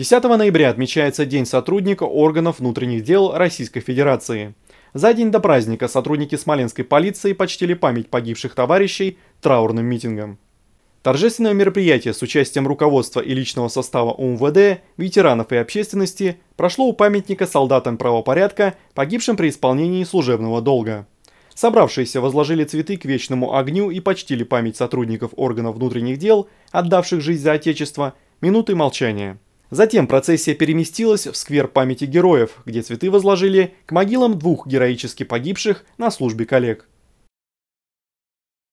10 ноября отмечается День сотрудника органов внутренних дел Российской Федерации. За день до праздника сотрудники смоленской полиции почтили память погибших товарищей траурным митингом. Торжественное мероприятие с участием руководства и личного состава УМВД, ветеранов и общественности прошло у памятника солдатам правопорядка, погибшим при исполнении служебного долга. Собравшиеся возложили цветы к вечному огню и почтили память сотрудников органов внутренних дел, отдавших жизнь за Отечество, минуты молчания. Затем процессия переместилась в сквер памяти героев, где цветы возложили к могилам двух героически погибших на службе коллег.